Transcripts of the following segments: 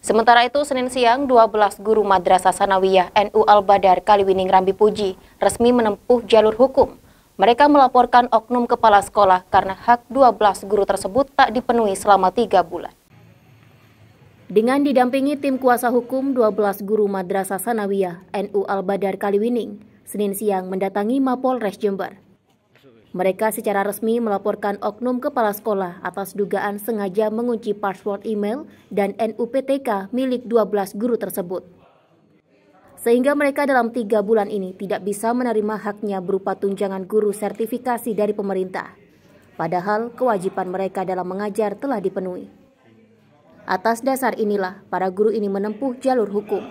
Sementara itu, Senin siang, 12 guru Madrasah Sanawiyah NU Al-Badar Kaliwining Rambi Puji resmi menempuh jalur hukum. Mereka melaporkan oknum kepala sekolah karena hak 12 guru tersebut tak dipenuhi selama tiga bulan. Dengan didampingi tim kuasa hukum 12 guru Madrasah Sanawiyah NU Al-Badar Kaliwining, Senin siang mendatangi Mapolres Jember. Mereka secara resmi melaporkan oknum kepala sekolah atas dugaan sengaja mengunci password email dan NUPTK milik 12 guru tersebut. Sehingga mereka dalam tiga bulan ini tidak bisa menerima haknya berupa tunjangan guru sertifikasi dari pemerintah. Padahal kewajiban mereka dalam mengajar telah dipenuhi. Atas dasar inilah para guru ini menempuh jalur hukum.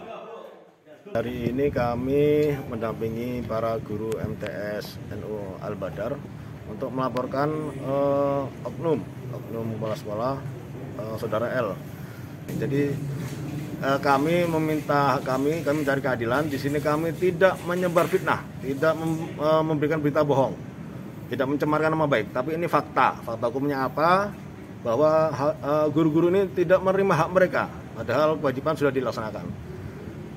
Hari ini kami mendampingi para guru MTS NU Al-Badar untuk melaporkan eh, oknum, oknum kepala sekolah eh, saudara L. Jadi eh, kami meminta kami kami mencari keadilan. Di sini kami tidak menyebar fitnah, tidak mem, eh, memberikan berita bohong, tidak mencemarkan nama baik. Tapi ini fakta, fakta hukumnya apa? Bahwa eh, guru-guru eh, ini tidak menerima hak mereka, padahal kewajiban sudah dilaksanakan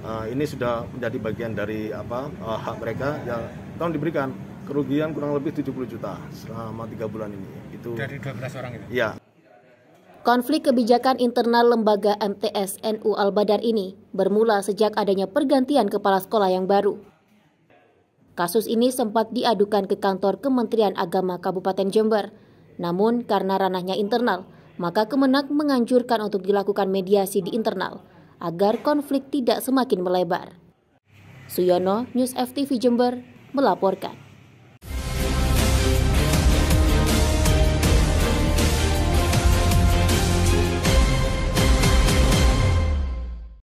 uh, ini sudah menjadi bagian dari apa uh, hak mereka ya tahun diberikan kerugian kurang lebih 70 juta selama tiga bulan ini itu dari 12 orang itu ya Konflik kebijakan internal lembaga MTS NU Al-Badar ini bermula sejak adanya pergantian kepala sekolah yang baru. Kasus ini sempat diadukan ke kantor Kementerian Agama Kabupaten Jember. Namun karena ranahnya internal, maka Kemenak menganjurkan untuk dilakukan mediasi di internal agar konflik tidak semakin melebar. Suyono, News FTV Jember, melaporkan.